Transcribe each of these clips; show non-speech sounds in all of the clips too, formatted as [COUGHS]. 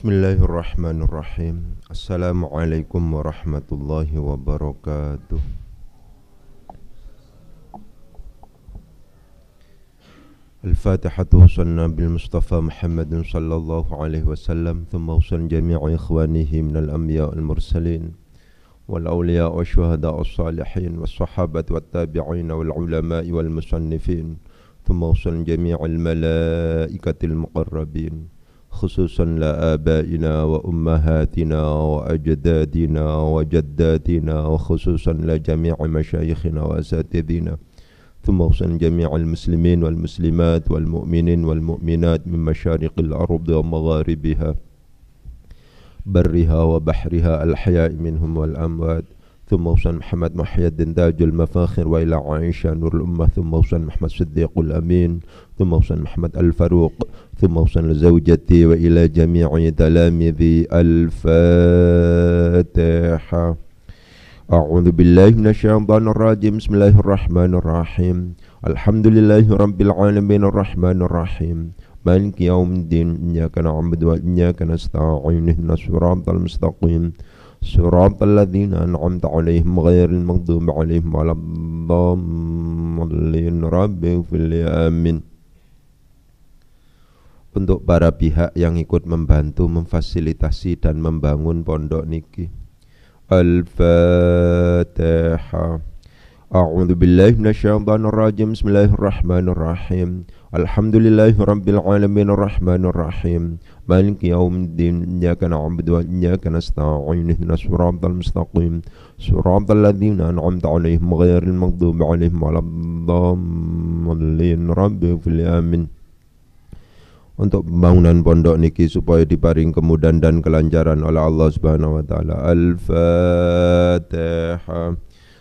بسم الله الرحمن الرحيم السلام عليكم ورحمة الله وبركاته الفاتحة وصلنا بالمصطفى محمد صلى الله عليه وسلم ثم وصل جميع إخوانه من الأنبياء المرسلين والأولياء والشهداء الصالحين والصحابة والتابعين والعلماء والمصنفين ثم وصل جميع الملائكة المقربين خصوصا لآبائنا وأمهاتنا وأجدادنا وجداتنا وخصوصا لجميع مشايخنا وأساتذتنا ثم وصل جميع المسلمين والمسلمات والمؤمنين والمؤمنات من مشارق الأرض ومغاربها برها وبحرها الحياء منهم والأموات ثم وصل محمد محي الدين داج المفاخر وإلى عائشة نور الأمة ثم وصل محمد صديق الأمين ثم وصل محمد الفاروق ثم وصل زوجتي وإلى جميع تلاميذي الفاتحة أعوذ بالله من الشيطان الرجيم بسم الله الرحمن الرحيم الحمد لله رب العالمين الرحمن الرحيم مالك يوم الدين إياك نعبد وإياك نستعين اهدنا الصراط المستقيم صراط الذين أنعمت عليهم غير المغضوب عليهم ولا الضالين رب اغفر لي untuk para pihak yang ikut membantu memfasilitasi dan membangun pondok niki Al-Fatihah A'udzu billahi minasyaitonir rajim. Bismillahirrahmanirrahim. Alhamdulillahirabbil alaminirrahmanirrahim. Maliki yaumiddin. Iyyaka na'budu wa iyyaka nasta'in. Ihdinas siratal mustaqim. Siratal ladzina an'amta 'alaihim ghairil maghdubi 'alaihim waladdallin. Rabbil amin. Untuk pembangunan pondok niki supaya diparing kemudahan dan kelancaran oleh Allah Subhanahu wa taala. Al-Fatihah.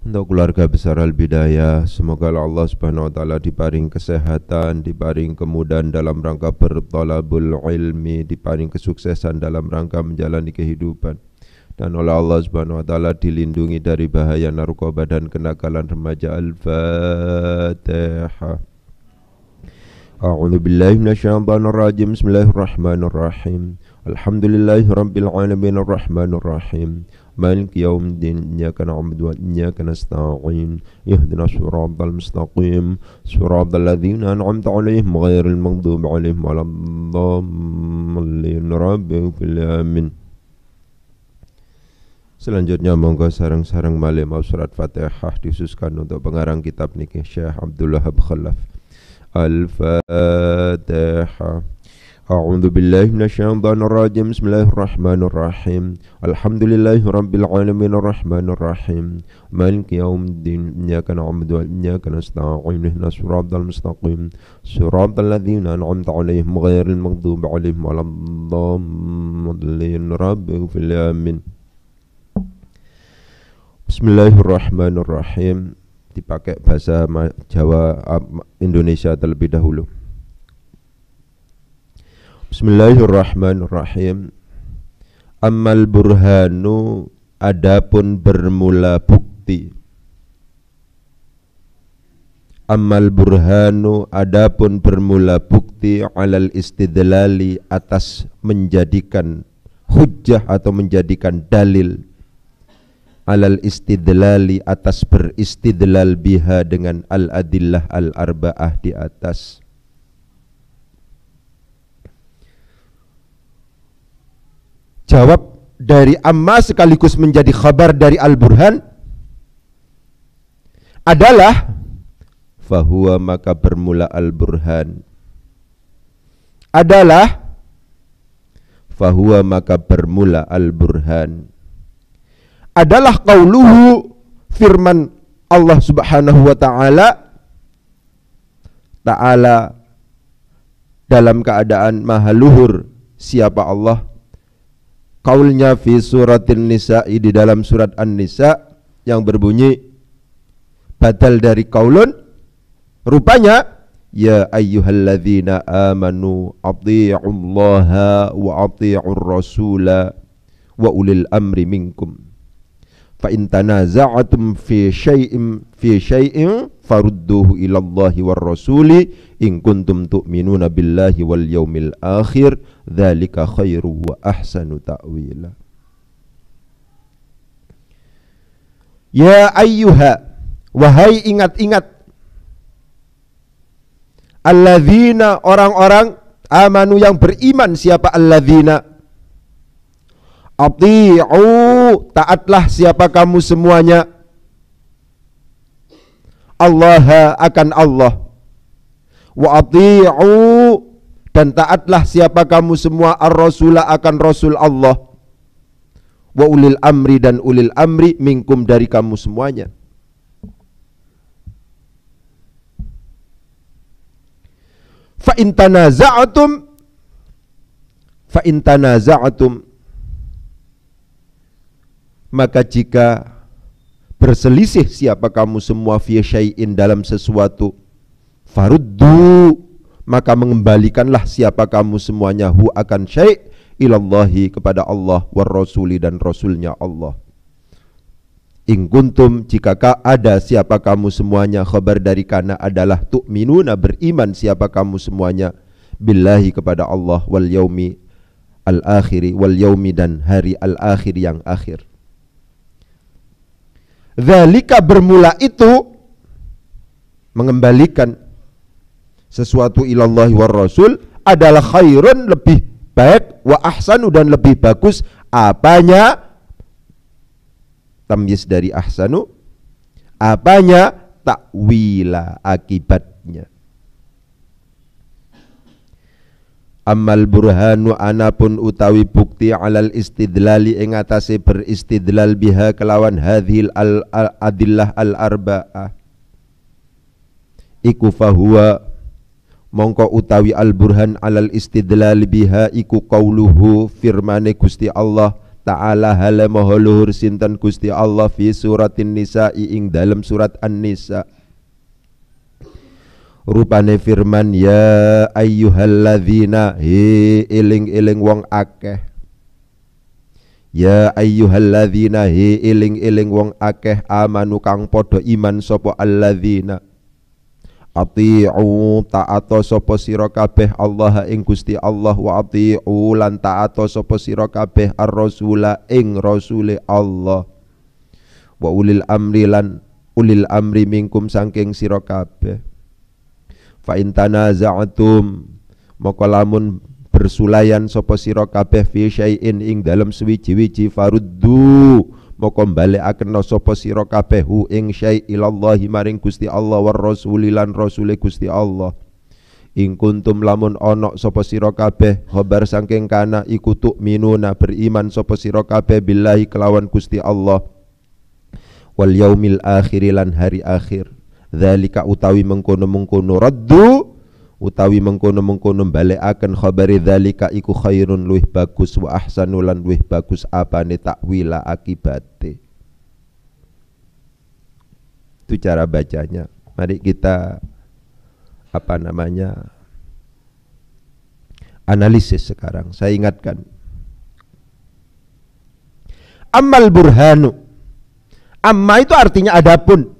untuk keluarga besar Al-Bidayah semoga Allah Subhanahu wa taala diparing kesehatan, diparing kemudahan dalam rangka bertolabul ilmi, diparing kesuksesan dalam rangka menjalani kehidupan dan oleh Allah Subhanahu wa taala dilindungi dari bahaya narkoba dan kenakalan remaja Al-Fatihah. A'udzu مالك يوم الدين إياك نعبد وإياك نستعين اهدنا الصراط المستقيم صراط الذين أنعمت عليهم غير المغضوب عليهم ولا الضالين رب آمين Selanjutnya monggo sarang-sarang malih mau surat Fatihah disususkan untuk pengarang kitab nikah Syekh Abdullah Khalaf Al-Fatihah أعوذ بالله من الشيطان الرجيم بسم الله الرحمن الرحيم الحمد لله رب العالمين الرحمن الرحيم مالك يوم الدين إياك نعبد وإياك نستعين اهدنا الصراط المستقيم صراط الذين أنعمت عليهم غير المغضوب عليهم ولا الضالين رب اغفر لي آمين بسم الله الرحمن الرحيم dipakai bahasa Jawa Indonesia terlebih dahulu Bismillahirrahmanirrahim. Amal burhanu adapun bermula bukti. Amal burhanu adapun bermula bukti alal istidlali atas menjadikan hujjah atau menjadikan dalil alal istidlali atas beristidlal biha dengan al adillah al arbaah di atas jawab dari amma sekaligus menjadi khabar dari al-burhan adalah fahuwa maka bermula al-burhan adalah fahuwa maka bermula al-burhan adalah qauluhu firman Allah Subhanahu wa taala taala dalam keadaan maha luhur siapa Allah kaulnya fi suratin nisa'i di dalam surat An-Nisa yang berbunyi batal dari kaulun rupanya ya ayyuhalladzina amanu athi'ullaha wa athi'ur rasula wa ulil amri minkum fa in tanaza'tum fi syai'in fi syai'in farudduhu ila Allah war rasuli in kuntum tu'minuna billahi wal yaumil akhir dzalika khairu wa ahsanu ta'wila Ya ayyuha wahai ingat-ingat alladzina orang-orang amanu yang beriman siapa alladzina Ati'u taatlah siapa kamu semuanya Allah akan Allah Wa ati'u dan taatlah siapa kamu semua ar-rasula akan rasul Allah Wa ulil amri dan ulil amri mingkum dari kamu semuanya Fa in tanaza'tum fa in tanaza'tum maka jika berselisih siapa kamu semua fi syai'in dalam sesuatu faruddu maka mengembalikanlah siapa kamu semuanya hu akan syai' ilallahi kepada Allah war rasuli dan rasulnya Allah in kuntum jika ada siapa kamu semuanya khabar dari kana adalah tu'minuna beriman siapa kamu semuanya billahi kepada Allah wal yaumi al akhiri wal yaumi dan hari al akhir yang akhir Zalika bermula itu mengembalikan sesuatu ilallahi war rasul adalah khairun lebih baik wa ahsanu dan lebih bagus apanya tamyiz dari ahsanu apanya takwila akibat Amal burhanu anapun utawi bukti alal istidlali ing atase beristidlal biha kelawan hadhil al, adillah al arba'ah iku fahuwa mongko utawi al burhan alal istidlal biha iku qauluhu firmane Gusti Allah taala hale maha luhur sinten Gusti Allah fi suratin nisa ing dalem surat an-nisa' rupane firman ya ayyuhalladzina hi iling-iling wong akeh Ya ayyuhalladzina hi iling-iling wong akeh amanu kang padha iman sapa alladzina Ati'u ta'ato sopo siro kabeh Allah ing Gusti Allah wa ati'u lan ta'ato sopo siro kabeh ar-rasula ing rasule Allah wa ulil amri lan ulil amri minkum saking siro kabeh fa intana za'atum moko lamun bersulayan sapa sira kabeh fi syai'in ing dalem suwi wiji faruddu moko akeno sapa sira kabeh hu ing syai' ilallahi maring Gusti Allah war rasulilan rasule Gusti Allah ing kuntum lamun ana sapa sira kabeh khabar saking kana iku tuk minuna beriman sapa sira kabeh billahi kelawan Gusti Allah wal yaumil lan hari akhir Dhalika utawi mengkono-mengkono raddu utawi mengkono-mengkono balekaken khabari dhalika iku khairun luih bagus wa ahsanu lan luih bagus apane takwila akibate. Itu cara bacanya. Mari kita apa namanya? analisis sekarang. Saya ingatkan. Amal burhanu. Amma itu artinya adapun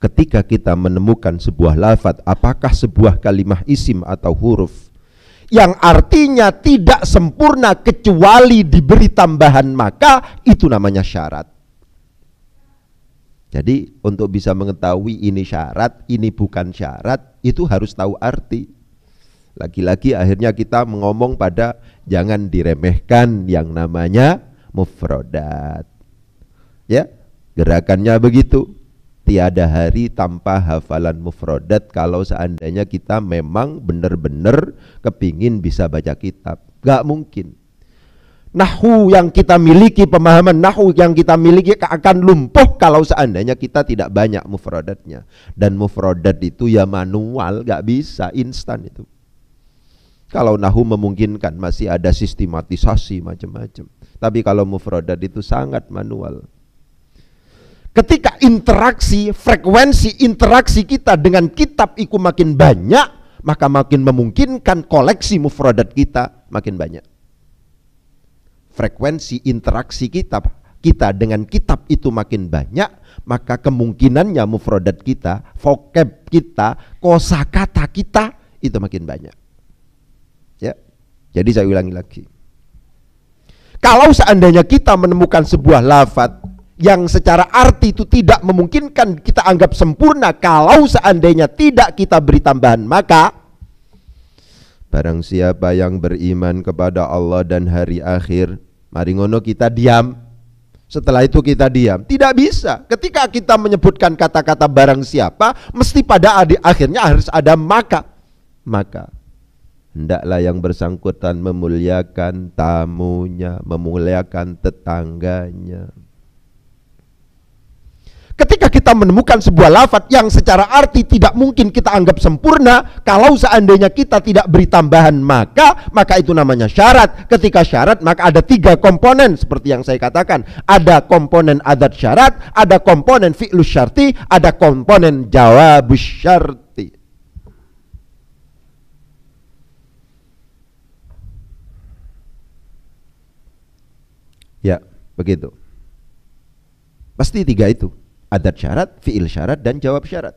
ketika kita menemukan sebuah lafat, apakah sebuah kalimah isim atau huruf yang artinya tidak sempurna kecuali diberi tambahan maka itu namanya syarat. Jadi untuk bisa mengetahui ini syarat, ini bukan syarat, itu harus tahu arti. Lagi-lagi akhirnya kita mengomong pada jangan diremehkan yang namanya mufrodat. Ya, gerakannya begitu tiada hari tanpa hafalan mufrodat kalau seandainya kita memang benar-benar kepingin bisa baca kitab. Gak mungkin. Nahu yang kita miliki, pemahaman nahu yang kita miliki akan lumpuh kalau seandainya kita tidak banyak mufrodatnya. Dan mufrodat itu ya manual, gak bisa, instan itu. Kalau nahu memungkinkan masih ada sistematisasi macam-macam. Tapi kalau mufrodat itu sangat manual ketika interaksi, frekuensi interaksi kita dengan kitab itu makin banyak, maka makin memungkinkan koleksi mufradat kita makin banyak. Frekuensi interaksi kita kita dengan kitab itu makin banyak, maka kemungkinannya mufradat kita, vocab kita, kosakata kita itu makin banyak. Ya. Jadi saya ulangi lagi. Kalau seandainya kita menemukan sebuah lafat yang secara arti itu tidak memungkinkan kita anggap sempurna kalau seandainya tidak kita beri tambahan maka barang siapa yang beriman kepada Allah dan hari akhir mari ngono kita diam setelah itu kita diam tidak bisa ketika kita menyebutkan kata-kata barang siapa mesti pada adik akhirnya harus ada maka maka Hendaklah yang bersangkutan memuliakan tamunya, memuliakan tetangganya, Ketika kita menemukan sebuah lafat yang secara arti tidak mungkin kita anggap sempurna, kalau seandainya kita tidak beri tambahan maka, maka itu namanya syarat. Ketika syarat maka ada tiga komponen seperti yang saya katakan. Ada komponen adat syarat, ada komponen fi'lus syarti, ada komponen jawab syarti. Ya, begitu. Pasti tiga itu adat syarat, fiil syarat dan jawab syarat.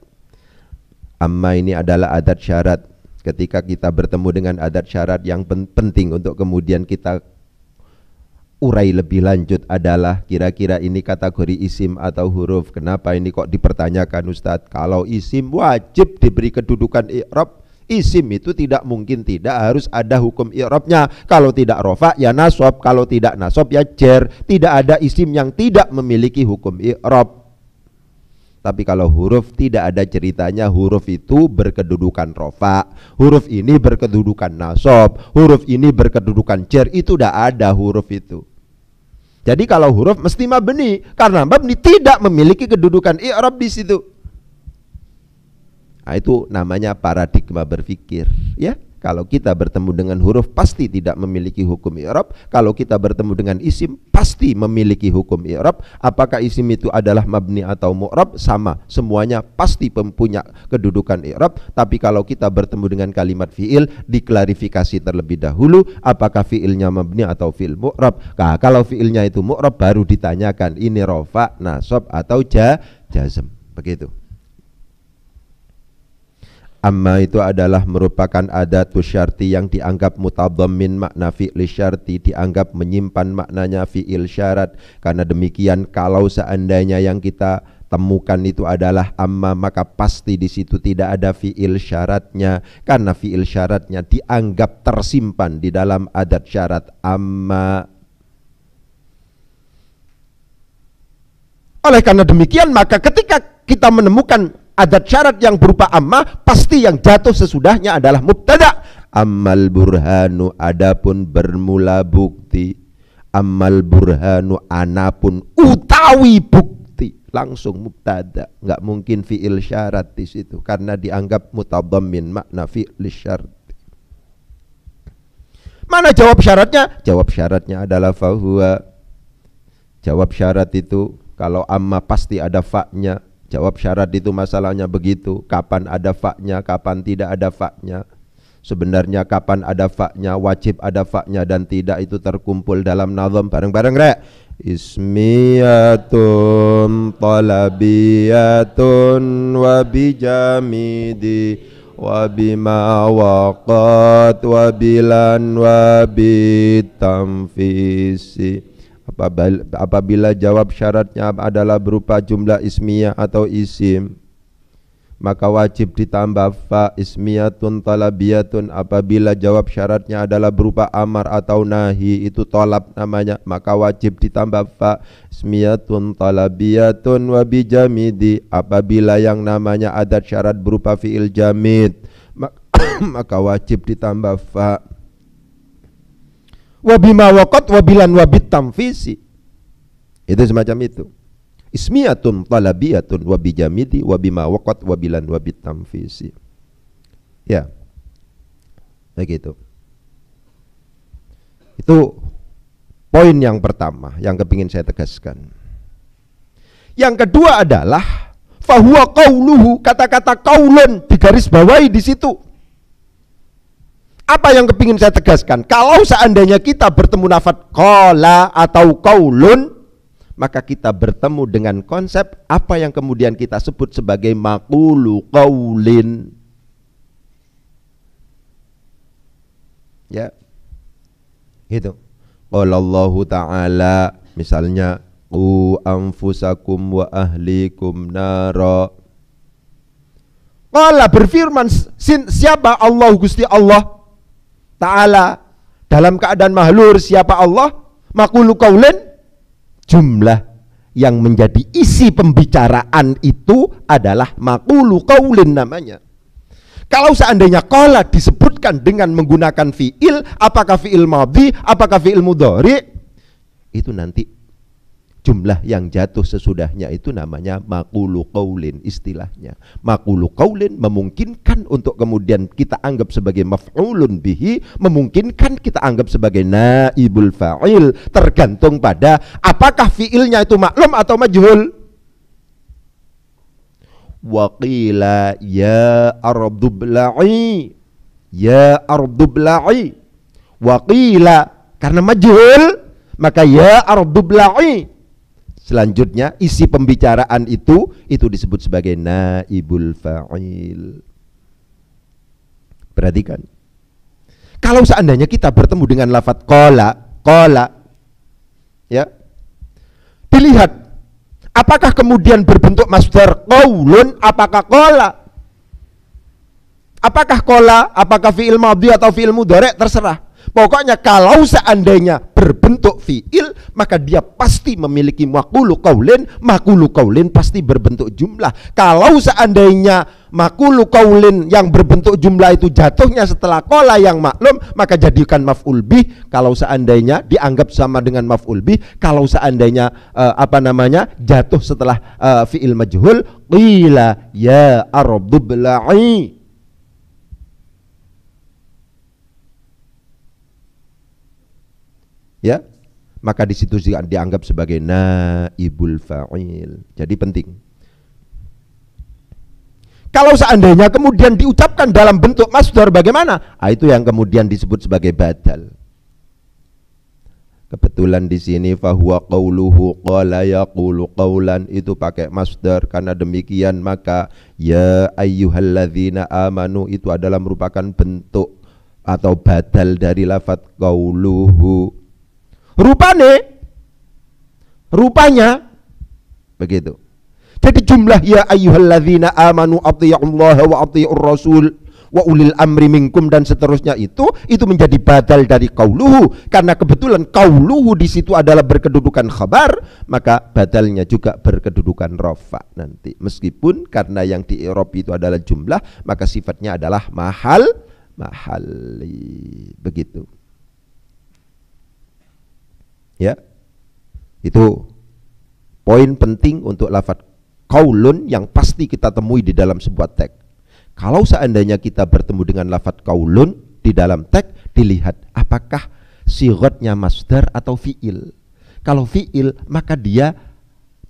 Amma ini adalah adat syarat. Ketika kita bertemu dengan adat syarat yang penting untuk kemudian kita urai lebih lanjut adalah kira-kira ini kategori isim atau huruf. Kenapa ini kok dipertanyakan Ustadz? Kalau isim wajib diberi kedudukan i'rab. Isim itu tidak mungkin tidak harus ada hukum i'rabnya. Kalau tidak rofa ya nasob, kalau tidak nasob ya jer. Tidak ada isim yang tidak memiliki hukum i'rab. Tapi kalau huruf tidak ada ceritanya huruf itu berkedudukan rofa, huruf ini berkedudukan nasob, huruf ini berkedudukan cer, itu udah ada huruf itu. Jadi kalau huruf mesti mabni karena mabni tidak memiliki kedudukan i arab di situ. Nah, itu namanya paradigma berpikir, ya. Kalau kita bertemu dengan huruf pasti tidak memiliki hukum i'rab, kalau kita bertemu dengan isim pasti memiliki hukum i'rab. Apakah isim itu adalah mabni atau mu'rab? Sama, semuanya pasti mempunyai kedudukan i'rab, tapi kalau kita bertemu dengan kalimat fiil diklarifikasi terlebih dahulu apakah fiilnya mabni atau fiil mu'rab. Nah, kalau fiilnya itu mu'rab baru ditanyakan ini rofa, nasab atau ja, jazm. Begitu. Amma itu adalah merupakan adat syarti yang dianggap mutadhammin makna fi'il syarti dianggap menyimpan maknanya fi'il syarat karena demikian kalau seandainya yang kita temukan itu adalah amma maka pasti di situ tidak ada fi'il syaratnya karena fi'il syaratnya dianggap tersimpan di dalam adat syarat amma oleh karena demikian maka ketika kita menemukan ada syarat yang berupa amma pasti yang jatuh sesudahnya adalah mubtada amal burhanu adapun bermula bukti amal burhanu anapun utawi bukti langsung mubtada nggak mungkin fiil syarat di situ karena dianggap mutadammin makna fiil syarat Mana jawab syaratnya? Jawab syaratnya adalah fahuwa. Jawab syarat itu kalau amma pasti ada faknya Jawab syarat itu masalahnya begitu. Kapan ada faknya, kapan tidak ada faknya. Sebenarnya kapan ada faknya, wajib ada faknya dan tidak itu terkumpul dalam nazam bareng-bareng rek. Ismiyatun talabiyatun wabijamidi wabima waqat wabilan wabitamfisi apabila jawab syaratnya adalah berupa jumlah ismiyah atau isim maka wajib ditambah fa ismiyatun talabiyatun apabila jawab syaratnya adalah berupa amar atau nahi itu tolap namanya maka wajib ditambah fa ismiyatun talabiyatun wabi jamidi apabila yang namanya adat syarat berupa fiil jamid [COUGHS] maka wajib ditambah fa wabima wakot wabilan wabit tamfisi itu semacam itu ismiyatun talabiyatun wabijamidi wabima wakot wabilan wabit tamfisi ya begitu itu poin yang pertama yang kepingin saya tegaskan yang kedua adalah fahuwa kauluhu kata-kata kaulun digaris bawahi di situ apa yang kepingin saya tegaskan? Kalau seandainya kita bertemu nafat kola atau kaulun, maka kita bertemu dengan konsep apa yang kemudian kita sebut sebagai makulu kaulin. Ya, gitu. Qala Allah Ta'ala misalnya u anfusakum wa ahlikum nara Qala berfirman Siapa Allah Gusti Allah Ta'ala dalam keadaan mahlur siapa Allah makulu kaulen jumlah yang menjadi isi pembicaraan itu adalah makulu kaulin namanya kalau seandainya kola disebutkan dengan menggunakan fiil apakah fiil madhi apakah fiil mudhari itu nanti jumlah yang jatuh sesudahnya itu namanya makulu kaulin istilahnya. Makulu kaulin memungkinkan untuk kemudian kita anggap sebagai maf'ulun bihi, memungkinkan kita anggap sebagai naibul fa'il, tergantung pada apakah fiilnya itu maklum atau majhul. Waqila ya ardubla'i ya ardubla'i waqila karena majhul maka ya ardubla'i Selanjutnya isi pembicaraan itu itu disebut sebagai naibul fa'il. Perhatikan. Kalau seandainya kita bertemu dengan lafat kola, kola, ya, dilihat apakah kemudian berbentuk master qaulun apakah kola Apakah kola, apakah fi'il madhi atau fi'il mudhari terserah. Pokoknya kalau seandainya berbentuk fi'il maka dia pasti memiliki makulu kaulin, makulu kaulin pasti berbentuk jumlah. Kalau seandainya makulu kaulin yang berbentuk jumlah itu jatuhnya setelah kola yang maklum maka jadikan maf'ul bih kalau seandainya dianggap sama dengan maf'ul bih kalau seandainya uh, apa namanya jatuh setelah uh, fi'il majhul qila ya arbubla'i ya maka di situ dianggap sebagai naibul fa'il. Jadi penting. Kalau seandainya kemudian diucapkan dalam bentuk masdar bagaimana? Ah, itu yang kemudian disebut sebagai badal. Kebetulan di sini fahuwa qauluhu qala yaqulu qaulan itu pakai masdar karena demikian maka ya ayyuhalladzina amanu itu adalah merupakan bentuk atau badal dari lafat qauluhu Rupane rupanya begitu. Jadi jumlah ya ayyuhalladzina amanu atiyullaha wa atiyur rasul wa ulil amri minkum dan seterusnya itu itu menjadi badal dari kauluhu karena kebetulan kauluhu di situ adalah berkedudukan khabar maka badalnya juga berkedudukan rofa nanti meskipun karena yang di Eropa itu adalah jumlah maka sifatnya adalah mahal mahali begitu Ya. Itu poin penting untuk lafat kaulun yang pasti kita temui di dalam sebuah teks. Kalau seandainya kita bertemu dengan lafat kaulun di dalam teks, dilihat apakah sirotnya masdar atau fiil. Kalau fiil, maka dia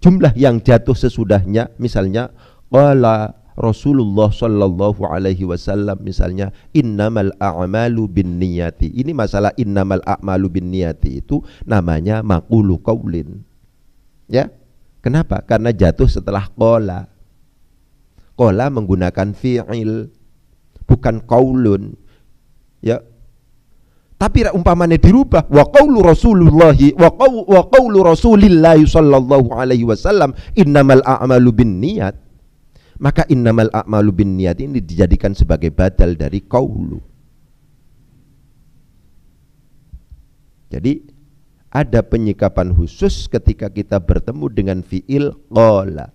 jumlah yang jatuh sesudahnya, misalnya qala Rasulullah Shallallahu Alaihi Wasallam misalnya innamal a'malu bin niyati ini masalah innamal a'malu bin niyati itu namanya makulu kaulin ya kenapa karena jatuh setelah kola kola menggunakan fi'il bukan kaulun ya tapi umpamanya dirubah wa qaulu rasulullah wa qaulu wa rasulillahi sallallahu alaihi wasallam innamal a'malu bin niyat maka innamal a'malu bin niat ini dijadikan sebagai badal dari kaulu. Jadi ada penyikapan khusus ketika kita bertemu dengan fiil qala.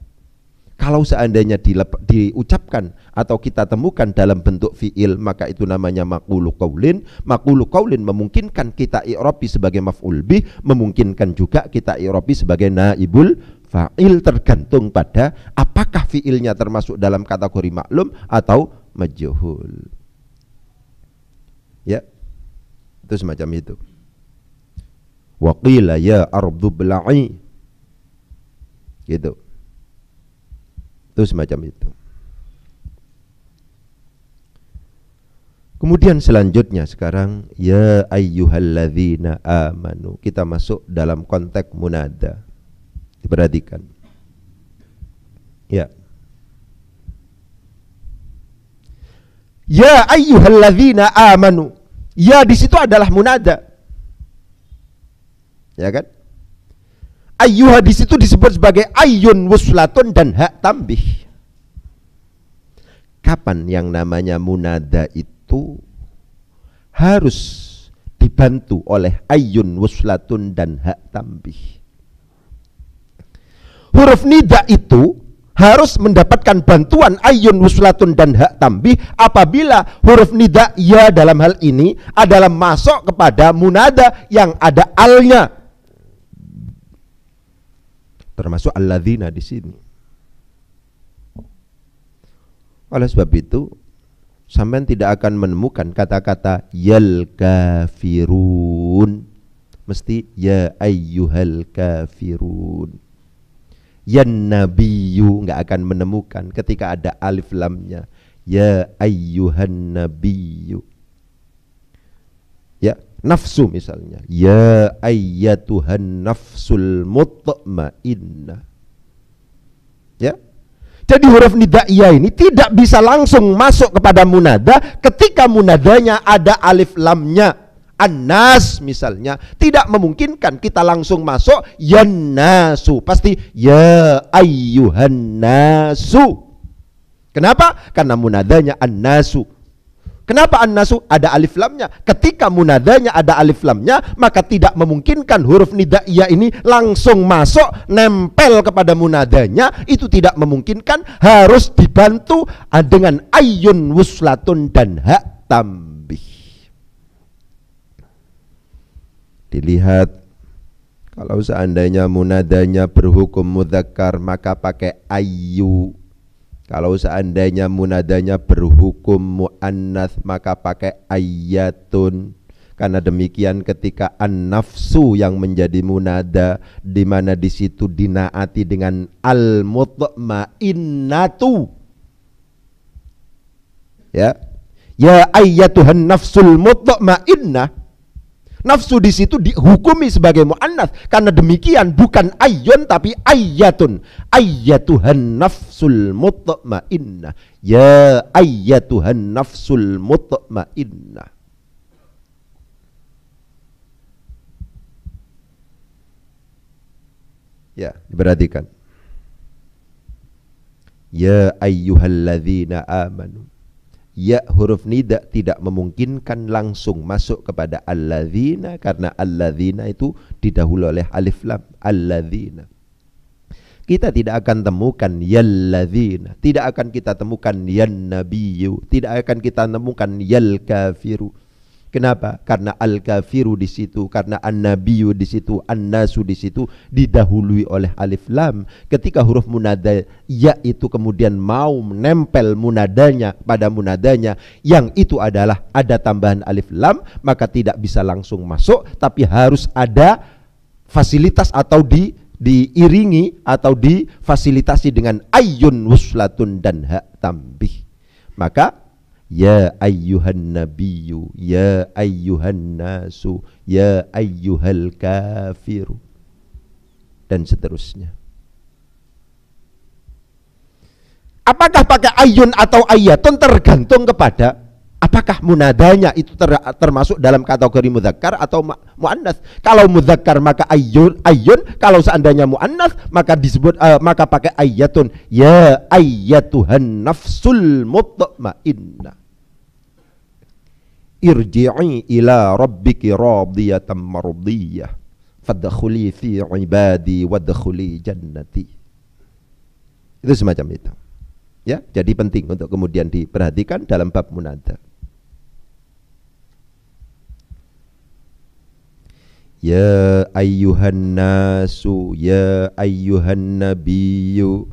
Kalau seandainya dilep, diucapkan atau kita temukan dalam bentuk fiil maka itu namanya makulu kaulin. Makulu kaulin memungkinkan kita iropi sebagai mafulbi, memungkinkan juga kita iropi sebagai naibul fa'il tergantung pada apakah fiilnya termasuk dalam kategori maklum atau majhul. Ya. Itu semacam itu. Wa qila ya ardu bla'i. Gitu. Itu semacam itu. Kemudian selanjutnya sekarang ya ayyuhalladzina amanu. Kita masuk dalam konteks munada diperhatikan. Ya. Ya ayyuhalladzina amanu. Ya di situ adalah munada. Ya kan? Ayyuha di situ disebut sebagai ayyun wuslatun dan hak tambih. Kapan yang namanya munada itu harus dibantu oleh ayyun wuslatun dan hak tambih huruf nida itu harus mendapatkan bantuan ayun wuslatun dan hak tambih apabila huruf nida ya dalam hal ini adalah masuk kepada munada yang ada alnya termasuk alladzina di sini oleh sebab itu sampean tidak akan menemukan kata-kata yal kafirun mesti ya ayyuhal kafirun ya nabiyu nggak akan menemukan ketika ada alif lamnya ya ayyuhan nabiyu ya nafsu misalnya ya ayyatuhan nafsul mutmainnah ya jadi huruf nidaiyah ini tidak bisa langsung masuk kepada munada ketika munadanya ada alif lamnya Anas misalnya tidak memungkinkan kita langsung masuk ya nasu pasti ya ayyuhan nasu kenapa karena munadanya annasu Kenapa annasu ada alif lamnya? Ketika munadanya ada alif lamnya, maka tidak memungkinkan huruf nidaiyah ini langsung masuk nempel kepada munadanya. Itu tidak memungkinkan, harus dibantu dengan ayun wuslatun dan hak tam. dilihat kalau seandainya munadanya berhukum mudhakar maka pakai ayu. Kalau seandainya munadanya berhukum muannas maka pakai ayatun. Karena demikian ketika an-nafsu yang menjadi munada di mana di situ dinaati dengan al-mutmainnatu. Ya. Ya ayyatuhan nafsul mutmainnah Nafsu di situ dihukumi sebagai muannas karena demikian bukan ayun tapi ayatun. Ayatuhan nafsul mutmainnah. Ya ayatuhan nafsul mutmainnah. Ya, diperhatikan. Ya ayyuhalladzina amanu ya huruf nida tidak memungkinkan langsung masuk kepada alladzina karena alladzina itu didahului oleh alif lam alladzina kita tidak akan temukan yalladzina tidak akan kita temukan yan nabiyyu tidak akan kita temukan yal kafiru Kenapa? Karena al-kafiru di situ, karena an-nabiyyu di situ, an-nasu di situ didahului oleh alif lam. Ketika huruf munada ya itu kemudian mau menempel munadanya pada munadanya yang itu adalah ada tambahan alif lam, maka tidak bisa langsung masuk tapi harus ada fasilitas atau di diiringi atau difasilitasi dengan ayun wuslatun dan hak tambih. Maka Ya ayyuhan nabiyyu Ya ayyuhan nasu Ya ayyuhal kafiru Dan seterusnya Apakah pakai ayun atau ayatun tergantung kepada Apakah munadanya itu ter, termasuk dalam kategori muzakkar atau muannas? Kalau muzakkar maka ayun, ayun. Kalau seandainya muannas maka disebut uh, maka pakai ayatun. Ya ayatuhan nafsul mutmainnah irji'i ila rabbiki radiyatan mardiyah fadkhuli fi ibadi wadkhuli jannati itu semacam itu ya jadi penting untuk kemudian diperhatikan dalam bab munada Ya ayyuhan nasu ya ayyuhan nabiyyu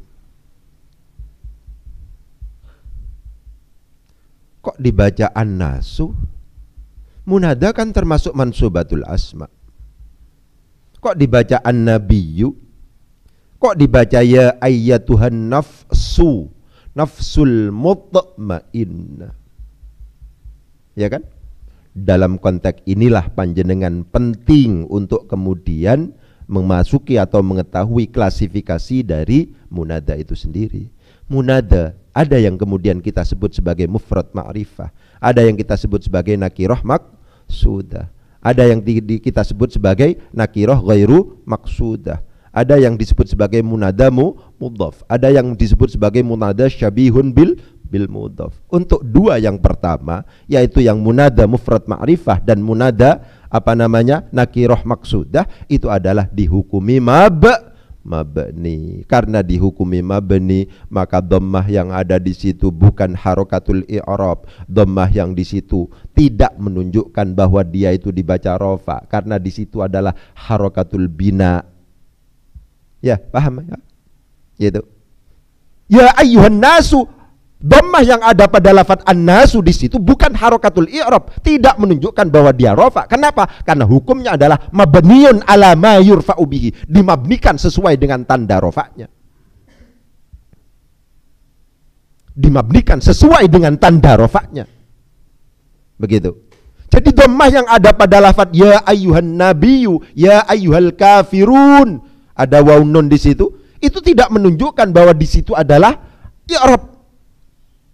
Kok dibaca an-nasu? Munada kan termasuk mansubatul asma. Kok dibaca an-nabiyyu? Kok dibaca ya ayyatuhan nafsu? Nafsul mutmainnah. Ya kan? Dalam konteks inilah panjenengan penting untuk kemudian memasuki atau mengetahui klasifikasi dari munada itu sendiri. Munada ada yang kemudian kita sebut sebagai mufrad ma'rifah, ada yang kita sebut sebagai nakiroh maksudah, ada yang di, di, kita sebut sebagai nakiroh ghairu maksudah, ada yang disebut sebagai munadamu mudhaf, ada yang disebut sebagai munada syabihun bil bil mudhaf. Untuk dua yang pertama yaitu yang munada mufrad ma'rifah dan munada apa namanya nakiroh maksudah itu adalah dihukumi mab mabni karena dihukumi mabni maka dhammah yang ada di situ bukan harokatul i'rab dhammah yang di situ tidak menunjukkan bahwa dia itu dibaca rofa karena di situ adalah harokatul bina ya paham ya gitu ya ayuhan nasu Dommah yang ada pada Lafad an-nasu di situ bukan harokatul i'rab, tidak menunjukkan bahwa dia rofa. Kenapa? Karena hukumnya adalah mabniun ala ma yurfa'u dimabnikan sesuai dengan tanda rofaknya. Dimabnikan sesuai dengan tanda rofaknya. Begitu. Jadi dommah yang ada pada Lafad ya ayuhan nabiyu, ya ayuhal kafirun, ada waunun di situ, itu tidak menunjukkan bahwa di situ adalah i'rab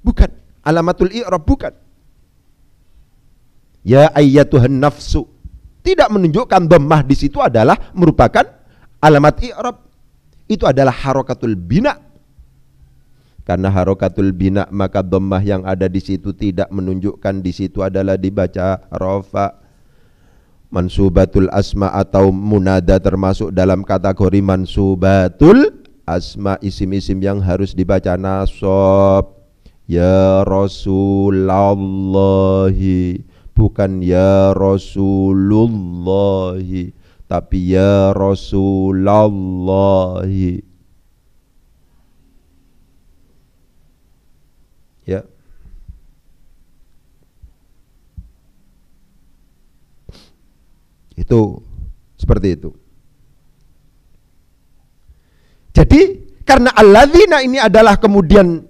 Bukan. Alamatul i'rab bukan. Ya ayyatuhan nafsu. Tidak menunjukkan dhammah di situ adalah merupakan alamat i'rab. Itu adalah harokatul bina. Karena harokatul bina maka dhammah yang ada di situ tidak menunjukkan di situ adalah dibaca rofa mansubatul asma atau munada termasuk dalam kategori mansubatul asma isim-isim yang harus dibaca nasab Ya Rasulullah Bukan Ya Rasulullahi Tapi Ya Rasulullah Ya Itu Seperti itu Jadi karena alladzina ini adalah kemudian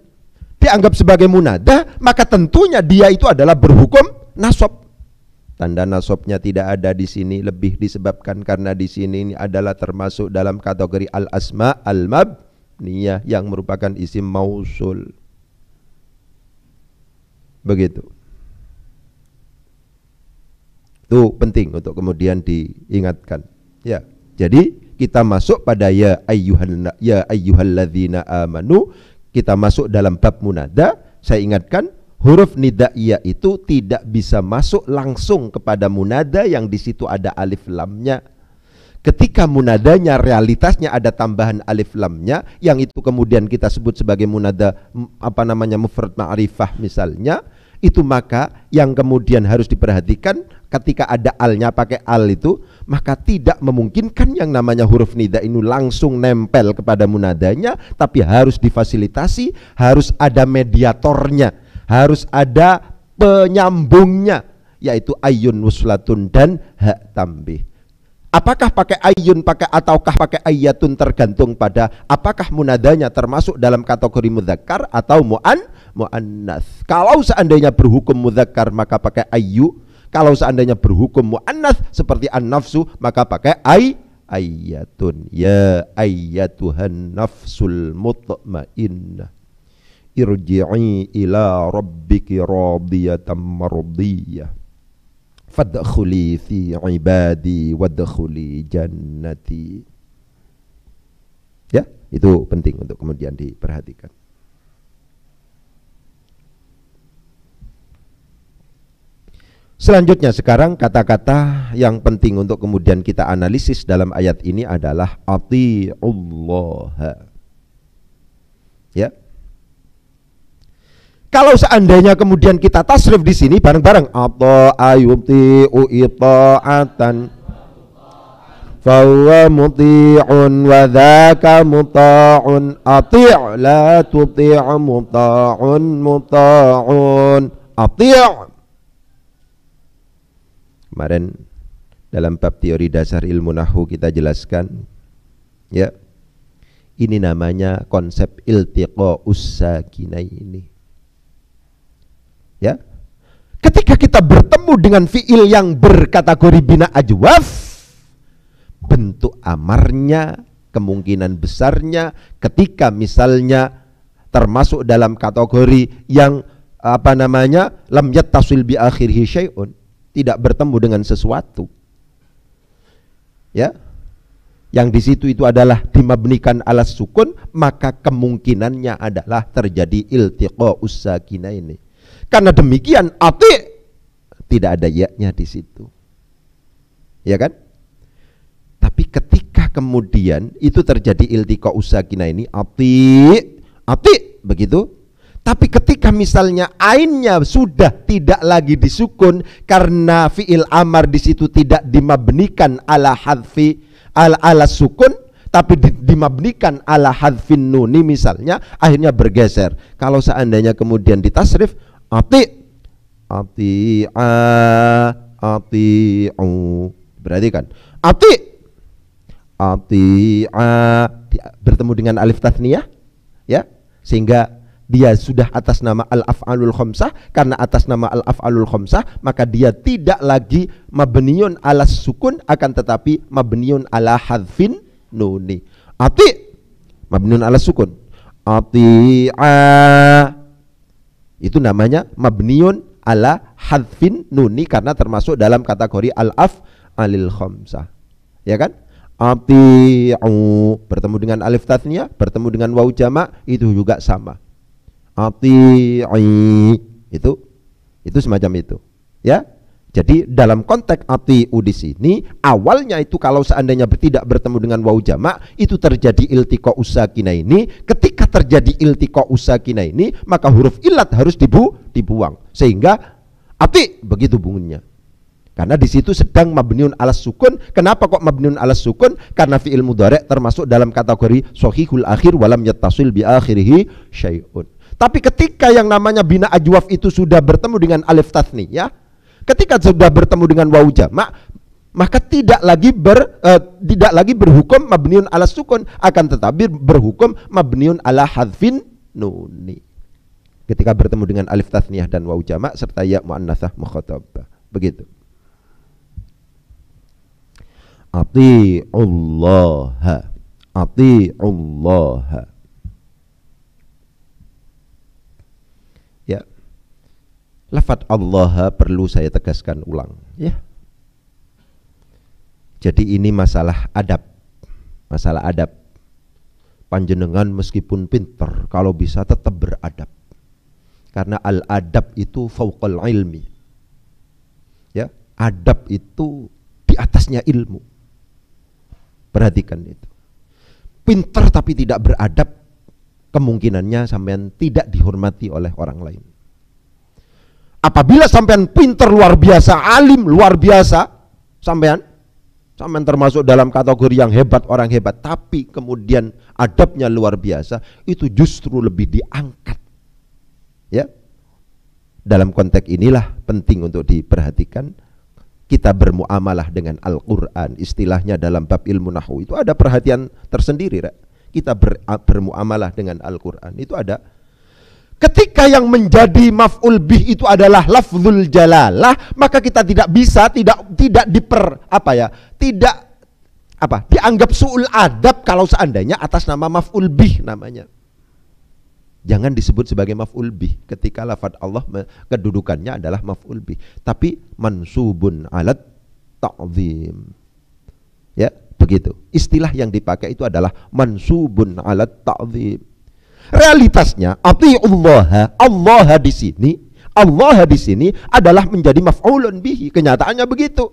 dianggap sebagai munada, maka tentunya dia itu adalah berhukum nasab. Tanda nasabnya tidak ada di sini lebih disebabkan karena di sini ini adalah termasuk dalam kategori al asma al mab niyah yang merupakan isim mausul. Begitu. Itu penting untuk kemudian diingatkan. Ya. Jadi kita masuk pada ya ayyuhal ya ayyuhalladzina amanu kita masuk dalam bab munada, saya ingatkan huruf nida'iya itu tidak bisa masuk langsung kepada munada yang di situ ada alif lamnya. Ketika munadanya realitasnya ada tambahan alif lamnya yang itu kemudian kita sebut sebagai munada apa namanya mufrad ma'rifah misalnya, itu maka yang kemudian harus diperhatikan ketika ada alnya pakai al itu maka tidak memungkinkan yang namanya huruf nida ini langsung nempel kepada munadanya tapi harus difasilitasi, harus ada mediatornya, harus ada penyambungnya yaitu ayun wuslatun dan hak tambih. Apakah pakai ayun, pakai ataukah pakai ayatun tergantung pada apakah munadanya termasuk dalam kategori mudzakkar atau mu'an muannas. Kalau seandainya berhukum mudhakar maka pakai ayu. Kalau seandainya berhukum muannas seperti an-nafsu maka pakai ay ayatun. Ya ayatuhan nafsul mutmainnah. Irji'i ila rabbiki radiyatan mardiyah. Fadkhuli fi ibadi wadkhuli jannati. Ya, itu penting untuk kemudian diperhatikan. Selanjutnya sekarang kata-kata yang penting untuk kemudian kita analisis dalam ayat ini adalah Allah. Ya. Kalau seandainya kemudian kita tasrif di sini bareng-bareng atau ayuti uitaatan huwa muti'un wa dzaaka muta'un ati' la tuti'u muta'un muta'un ati' Kemarin dalam bab teori dasar ilmu nahu kita jelaskan ya. Ini namanya konsep iltiqo iltiqaus ini Ya. Ketika kita bertemu dengan fiil yang berkategori bina ajwaf bentuk amarnya kemungkinan besarnya ketika misalnya termasuk dalam kategori yang apa namanya lam yattasil bi akhirhi syai'un tidak bertemu dengan sesuatu. Ya. Yang di situ itu adalah dimabnikan alas sukun, maka kemungkinannya adalah terjadi iltiqa usakina ini. Karena demikian ati tidak ada yaknya di situ. Ya kan? Tapi ketika kemudian itu terjadi iltiqa usakina ini ati ati begitu tapi ketika misalnya ainnya sudah tidak lagi disukun karena fiil amar di situ tidak dimabnikan ala hadfi al ala sukun tapi dimabnikan ala hadfin nuni misalnya akhirnya bergeser. Kalau seandainya kemudian ditasrif ati ati a ati u berarti kan ati ati a bertemu dengan alif tasniyah ya sehingga dia sudah atas nama al-af'alul khamsah karena atas nama al-af'alul khamsah maka dia tidak lagi mabniun ala sukun akan tetapi mabniun ala hadfin nuni ati mabniun ala sukun Ati a itu namanya mabniun ala hadfin nuni karena termasuk dalam kategori al-af alil khamsah ya kan ati'u bertemu dengan alif tasnia bertemu dengan wau jamak itu juga sama ati'i itu itu semacam itu ya jadi dalam konteks ati'u di sini awalnya itu kalau seandainya tidak bertemu dengan wau jamak itu terjadi iltiqa usakina ini ketika terjadi iltiqa usakina ini maka huruf ilat harus dibu dibuang sehingga ati begitu bungunya karena di situ sedang mabniun alas sukun. Kenapa kok mabniun alas sukun? Karena fi'il mudhari' termasuk dalam kategori sohihul akhir walam yattasil bi akhirihi syai'un. Tapi ketika yang namanya bina ajwaf itu sudah bertemu dengan alif tathni ya. Ketika sudah bertemu dengan wau jamak, maka tidak lagi ber uh, tidak lagi berhukum mabniun ala sukun akan tetapi berhukum mabniun ala hadfin nuni. Ketika bertemu dengan alif tathniyah dan wau jamak serta ya muannatsah mukhatabah. Begitu. Ati'ullaha Ati'ullaha Ya. Lafat Allah perlu saya tegaskan ulang, ya. Jadi ini masalah adab. Masalah adab. Panjenengan meskipun pinter, kalau bisa tetap beradab. Karena al-adab itu fauqal ilmi. Ya, adab itu di atasnya ilmu. Perhatikan itu. Pinter tapi tidak beradab kemungkinannya sampean tidak dihormati oleh orang lain. Apabila sampean pinter luar biasa, alim luar biasa, sampean sampean termasuk dalam kategori yang hebat orang hebat, tapi kemudian adabnya luar biasa, itu justru lebih diangkat. Ya. Dalam konteks inilah penting untuk diperhatikan kita bermuamalah dengan Al-Qur'an. Istilahnya dalam bab ilmu nahu itu ada perhatian tersendiri, Rek kita ber, bermuamalah dengan Al-Quran. Itu ada. Ketika yang menjadi maf'ul bih itu adalah lafzul jalalah, maka kita tidak bisa tidak tidak diper apa ya? Tidak apa? Dianggap suul adab kalau seandainya atas nama maf'ul bih namanya. Jangan disebut sebagai maf'ul bih ketika lafad Allah kedudukannya adalah maf'ul bih, tapi mansubun alat ta'zim. Ya, Begitu. Istilah yang dipakai itu adalah mansubun alat ta'zim. Realitasnya Allah, Allah di sini, Allah di sini adalah menjadi maf'ulun bihi. Kenyataannya begitu.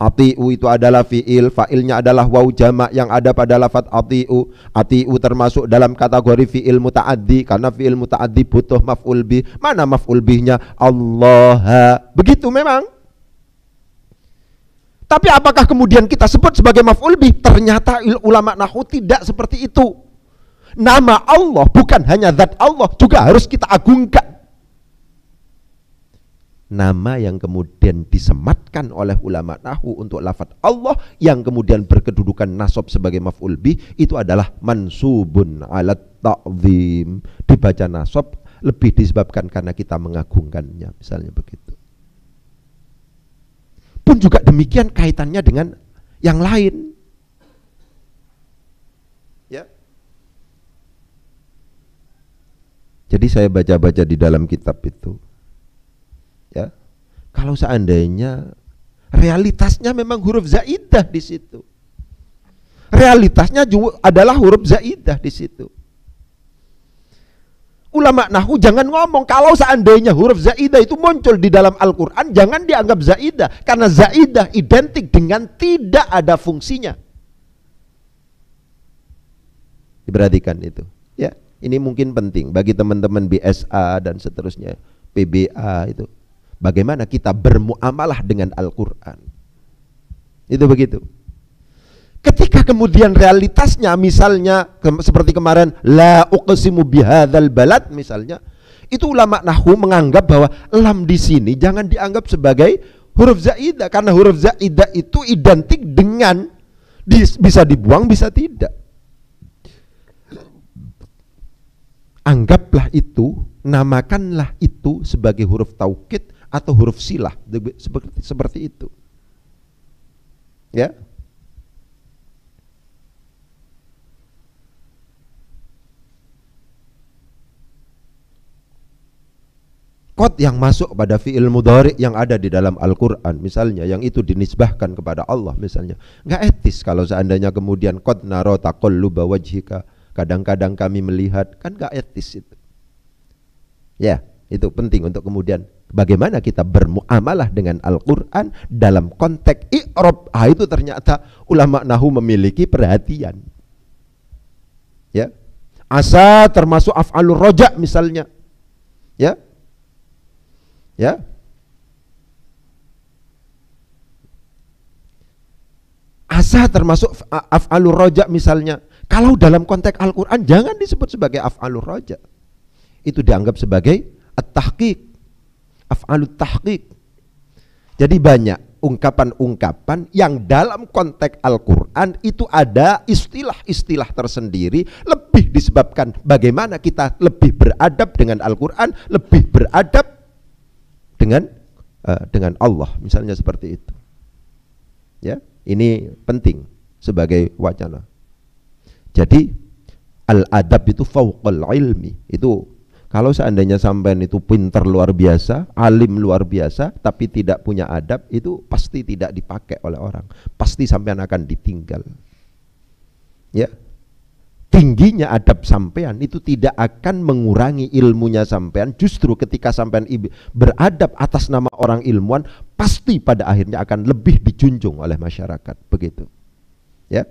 Ati'u itu adalah fi'il, fa'ilnya adalah waw jama' yang ada pada lafat ati'u. Ati'u termasuk dalam kategori fi'il muta'addi karena fi'il muta'addi butuh maf'ul bih. Mana maf'ul bihnya? Allah. Begitu memang. Tapi apakah kemudian kita sebut sebagai maf'ul bih? Ternyata ulama nahu tidak seperti itu. Nama Allah bukan hanya zat Allah juga harus kita agungkan. Nama yang kemudian disematkan oleh ulama nahu untuk lafadz Allah yang kemudian berkedudukan nasab sebagai maf'ul bih itu adalah mansubun alat ta'zim. Dibaca nasab lebih disebabkan karena kita mengagungkannya misalnya begitu pun juga demikian kaitannya dengan yang lain. Ya. Jadi saya baca-baca di dalam kitab itu. Ya. Kalau seandainya realitasnya memang huruf zaidah di situ. Realitasnya juga adalah huruf zaidah di situ ulama nahu jangan ngomong kalau seandainya huruf zaidah itu muncul di dalam Al-Qur'an jangan dianggap zaidah karena zaidah identik dengan tidak ada fungsinya. Diperhatikan itu. Ya, ini mungkin penting bagi teman-teman BSA dan seterusnya, PBA itu. Bagaimana kita bermuamalah dengan Al-Qur'an. Itu begitu. Ketika kemudian realitasnya misalnya seperti kemarin la uqsimu bihadzal balad misalnya, itu ulama nahwu menganggap bahwa lam di sini jangan dianggap sebagai huruf zaidah karena huruf zaidah itu identik dengan bisa dibuang bisa tidak. Anggaplah itu, namakanlah itu sebagai huruf taukid atau huruf silah seperti seperti itu. Ya. kot yang masuk pada fiil mudhari yang ada di dalam Al-Quran misalnya yang itu dinisbahkan kepada Allah misalnya nggak etis kalau seandainya kemudian kot narota luba wajhika kadang-kadang kami melihat kan nggak etis itu ya itu penting untuk kemudian bagaimana kita bermuamalah dengan Al-Quran dalam konteks i'rob ah itu ternyata ulama nahu memiliki perhatian ya asa termasuk af'alur rojak misalnya ya Ya. Asa termasuk af'alur rojak misalnya. Kalau dalam konteks Al-Quran jangan disebut sebagai af'alur rojak, Itu dianggap sebagai at-tahqiq. Af'alut tahqiq. Jadi banyak ungkapan-ungkapan yang dalam konteks Al-Quran itu ada istilah-istilah tersendiri lebih disebabkan bagaimana kita lebih beradab dengan Al-Quran, lebih beradab dengan uh, dengan Allah misalnya seperti itu ya ini penting sebagai wacana jadi al adab itu fauqal ilmi itu kalau seandainya sampean itu pinter luar biasa, alim luar biasa, tapi tidak punya adab, itu pasti tidak dipakai oleh orang. Pasti sampean akan ditinggal. Ya, tingginya adab sampean itu tidak akan mengurangi ilmunya sampean justru ketika sampean beradab atas nama orang ilmuwan pasti pada akhirnya akan lebih dijunjung oleh masyarakat begitu ya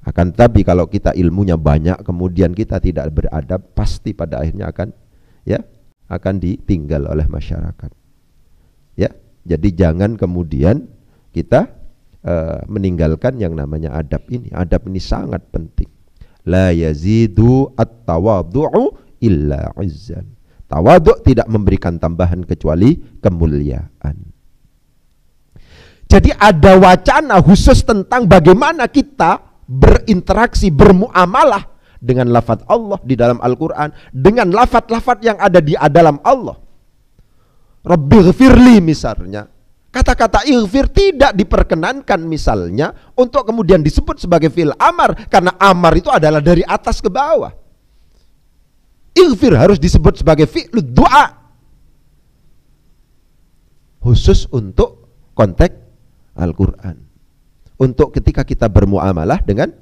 akan tapi kalau kita ilmunya banyak kemudian kita tidak beradab pasti pada akhirnya akan ya akan ditinggal oleh masyarakat ya jadi jangan kemudian kita uh, meninggalkan yang namanya adab ini adab ini sangat penting la yazidu at tawadu'u illa izzan. tawadu tidak memberikan tambahan kecuali kemuliaan. Jadi ada wacana khusus tentang bagaimana kita berinteraksi, bermuamalah dengan lafat Allah di dalam Al-Quran, dengan lafat-lafat yang ada di dalam Allah. Rabbi ghafirli misalnya. Kata-kata ilfir tidak diperkenankan misalnya untuk kemudian disebut sebagai fil amar karena amar itu adalah dari atas ke bawah. Ilfir harus disebut sebagai fil doa. Khusus untuk konteks Al-Qur'an. Untuk ketika kita bermuamalah dengan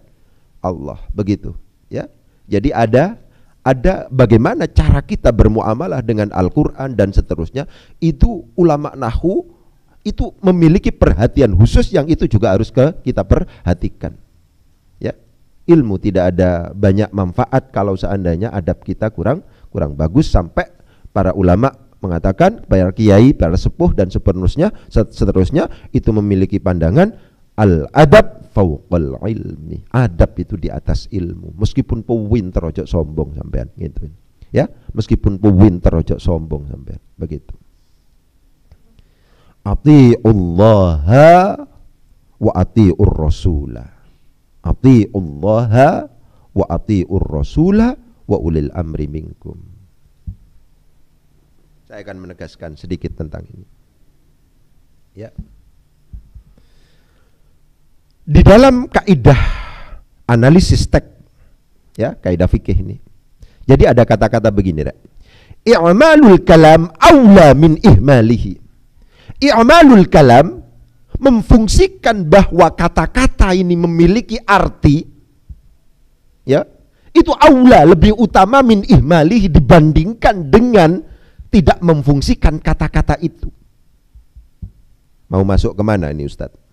Allah, begitu, ya. Jadi ada ada bagaimana cara kita bermuamalah dengan Al-Qur'an dan seterusnya. Itu ulama nahu itu memiliki perhatian khusus yang itu juga harus ke kita perhatikan. Ya. Ilmu tidak ada banyak manfaat kalau seandainya adab kita kurang kurang bagus sampai para ulama mengatakan para kiai, para sepuh dan seterusnya seterusnya itu memiliki pandangan al adab fauqal ilmi. Adab itu di atas ilmu. Meskipun pewin terojok sombong sampean gitu. Ya, meskipun pewin terojok sombong sampean begitu. Ati'ullaha wa ati'ur rasula. Ati'ullaha wa ati'ur rasula wa ulil amri minkum. Saya akan menegaskan sedikit tentang ini. Ya. Di dalam kaidah analisis teks ya, kaidah fikih ini. Jadi ada kata-kata begini, Rek. I'malul kalam awla min ihmalihi i'malul kalam memfungsikan bahwa kata-kata ini memiliki arti ya itu aula lebih utama min ihmalih dibandingkan dengan tidak memfungsikan kata-kata itu mau masuk kemana ini Ustadz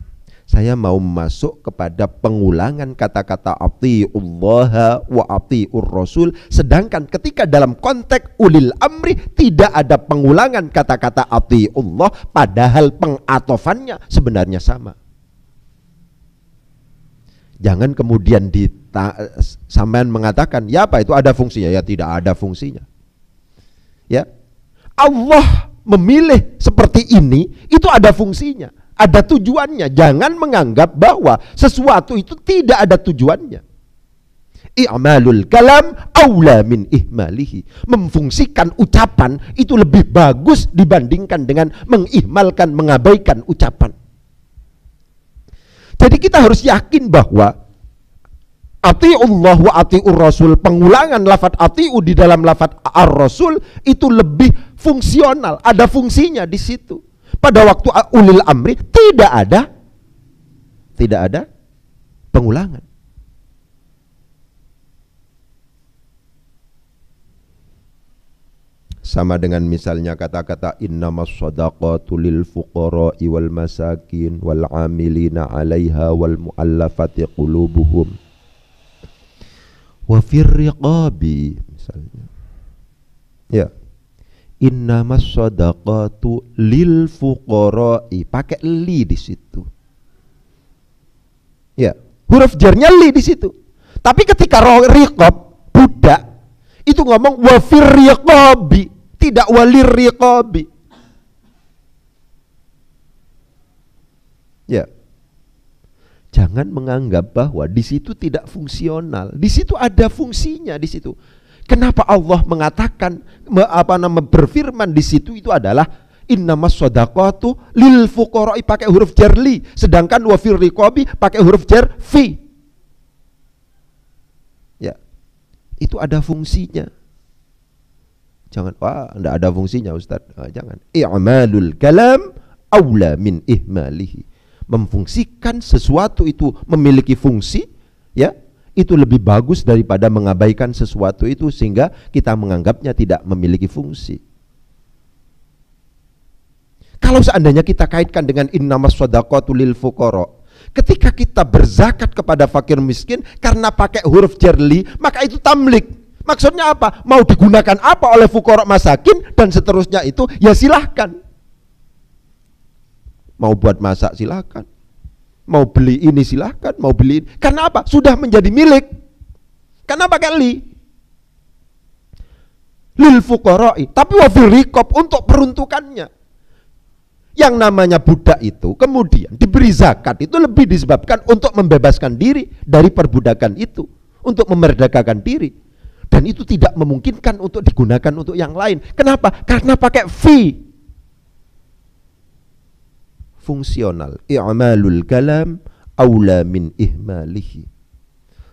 saya mau masuk kepada pengulangan kata-kata Allah wa abdi rasul sedangkan ketika dalam konteks ulil amri tidak ada pengulangan kata-kata Allah padahal pengatofannya sebenarnya sama. Jangan kemudian di sampean mengatakan, ya apa itu ada fungsinya? Ya tidak ada fungsinya. Ya, Allah memilih seperti ini itu ada fungsinya ada tujuannya. Jangan menganggap bahwa sesuatu itu tidak ada tujuannya. I'malul kalam awla min ihmalihi. Memfungsikan ucapan itu lebih bagus dibandingkan dengan mengihmalkan, mengabaikan ucapan. Jadi kita harus yakin bahwa Allah wa ati'ur rasul pengulangan lafad ati'u di dalam lafad ar-rasul itu lebih fungsional, ada fungsinya di situ pada waktu ulil amri tidak ada tidak ada pengulangan. Sama dengan misalnya kata-kata innamas shadaqatu lil fuqara'i wal masakin wal amilina 'alaiha wal mu'allafati qulubuhum wa fir riqabi misalnya. Ya, innamas sadaqatu lil fuqara'i pakai li di situ ya huruf jarnya li di situ tapi ketika roh riqab budak itu ngomong wafir riqabi tidak walir riqabi ya jangan menganggap bahwa di situ tidak fungsional di situ ada fungsinya di situ Kenapa Allah mengatakan me, apa nama berfirman di situ itu adalah innamas shadaqatu lil fuqara'i pakai huruf jerli sedangkan wa fir pakai huruf jar fi. Ya. Itu ada fungsinya. Jangan wah, enggak ada fungsinya Ustaz. Nah, jangan. I'malul kalam aula min ihmalihi. Memfungsikan sesuatu itu memiliki fungsi ya itu lebih bagus daripada mengabaikan sesuatu itu sehingga kita menganggapnya tidak memiliki fungsi. Kalau seandainya kita kaitkan dengan innamas sadaqatu lil fuqara. Ketika kita berzakat kepada fakir miskin karena pakai huruf jerli, maka itu tamlik. Maksudnya apa? Mau digunakan apa oleh fukorok masakin dan seterusnya itu ya silahkan. Mau buat masak silahkan. Mau beli ini silahkan, mau beli ini. Karena apa? Sudah menjadi milik. Karena pakai li. Lil fukoroi. Tapi wafil rikop untuk peruntukannya. Yang namanya budak itu kemudian diberi zakat itu lebih disebabkan untuk membebaskan diri dari perbudakan itu. Untuk memerdekakan diri. Dan itu tidak memungkinkan untuk digunakan untuk yang lain. Kenapa? Karena pakai fee fungsional i'malul kalam aula min ihmalihi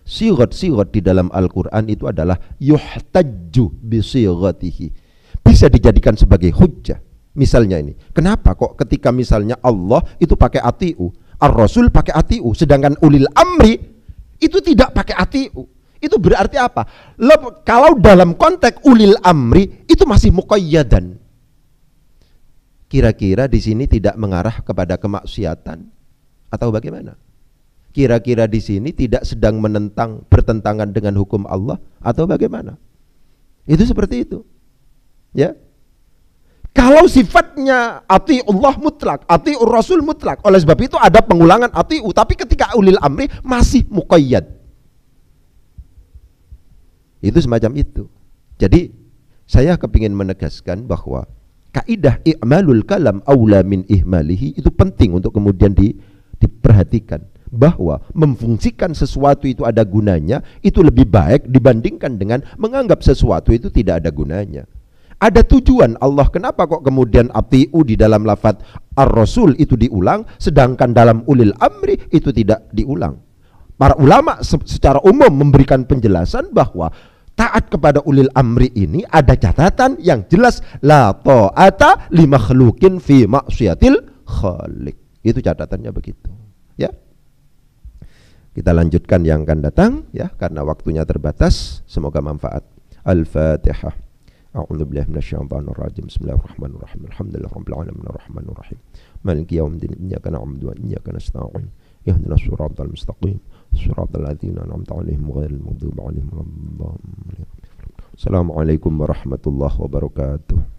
sirat-sirat di dalam Al-Quran itu adalah yuhtajju bisiratihi bisa dijadikan sebagai hujjah misalnya ini kenapa kok ketika misalnya Allah itu pakai atiu Ar-Rasul pakai atiu sedangkan ulil amri itu tidak pakai atiu itu berarti apa? Lep, kalau dalam konteks ulil amri itu masih muqayyadan Kira-kira di sini tidak mengarah kepada kemaksiatan atau bagaimana? Kira-kira di sini tidak sedang menentang bertentangan dengan hukum Allah atau bagaimana? Itu seperti itu. Ya. Kalau sifatnya ati Allah mutlak, ati Rasul mutlak. Oleh sebab itu ada pengulangan ati tapi ketika ulil amri masih muqayyad. Itu semacam itu. Jadi saya kepingin menegaskan bahwa kaidah i'malul kalam aula min ihmalihi itu penting untuk kemudian di, diperhatikan bahwa memfungsikan sesuatu itu ada gunanya itu lebih baik dibandingkan dengan menganggap sesuatu itu tidak ada gunanya. Ada tujuan Allah kenapa kok kemudian atiu di dalam lafat ar-rasul itu diulang sedangkan dalam ulil amri itu tidak diulang. Para ulama secara umum memberikan penjelasan bahwa taat kepada ulil amri ini ada catatan yang jelas la ta'ata li makhlukin fi maksiatil khaliq. Itu catatannya begitu. Ya. Kita lanjutkan yang akan datang ya karena waktunya terbatas. Semoga manfaat. Al-Fatihah. أعوذ بالله من الشيطان الرجيم بسم الله الرحمن الرحيم الحمد لله رب العالمين الرحمن الرحيم مالك يوم الدين إياك نعبد وإياك نستعين اهدنا الصراط المستقيم صراط الذين أنعمت عليهم غير المغضوب عليهم ولا السلام عليكم ورحمة الله وبركاته